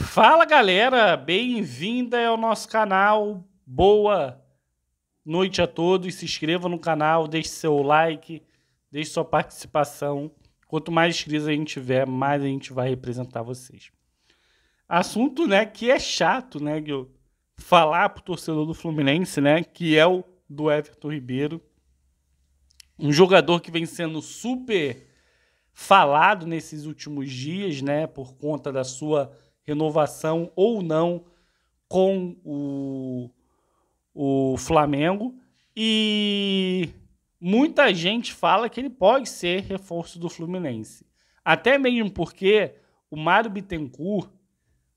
Fala galera, bem-vinda ao nosso canal. Boa noite a todos. Se inscreva no canal, deixe seu like, deixe sua participação. Quanto mais inscritos a gente tiver, mais a gente vai representar vocês. Assunto, né, que é chato, né, Gil? Falar pro torcedor do Fluminense, né, que é o do Everton Ribeiro. Um jogador que vem sendo super falado nesses últimos dias, né, por conta da sua renovação ou não com o, o Flamengo. E muita gente fala que ele pode ser reforço do Fluminense. Até mesmo porque o Mário Bittencourt,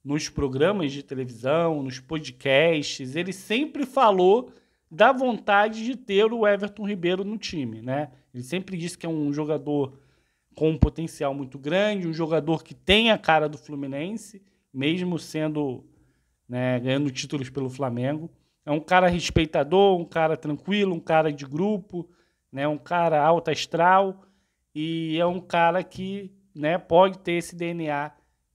nos programas de televisão, nos podcasts, ele sempre falou da vontade de ter o Everton Ribeiro no time, né? Ele sempre disse que é um jogador com um potencial muito grande, um jogador que tem a cara do Fluminense mesmo sendo né, ganhando títulos pelo Flamengo. É um cara respeitador, um cara tranquilo, um cara de grupo, né, um cara alto astral e é um cara que né, pode ter esse DNA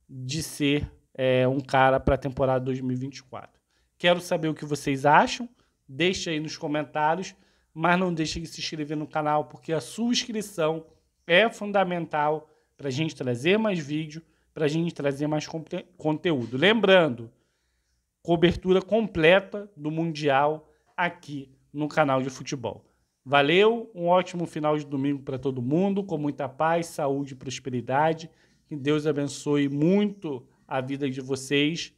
de ser é, um cara para a temporada 2024. Quero saber o que vocês acham, deixa aí nos comentários, mas não deixe de se inscrever no canal, porque a sua inscrição é fundamental para a gente trazer mais vídeo para a gente trazer mais conteúdo. Lembrando, cobertura completa do Mundial aqui no canal de futebol. Valeu, um ótimo final de domingo para todo mundo, com muita paz, saúde e prosperidade. Que Deus abençoe muito a vida de vocês.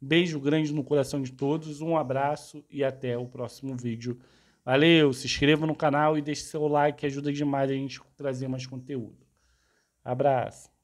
Beijo grande no coração de todos, um abraço e até o próximo vídeo. Valeu, se inscreva no canal e deixe seu like que ajuda demais a gente trazer mais conteúdo. Abraço.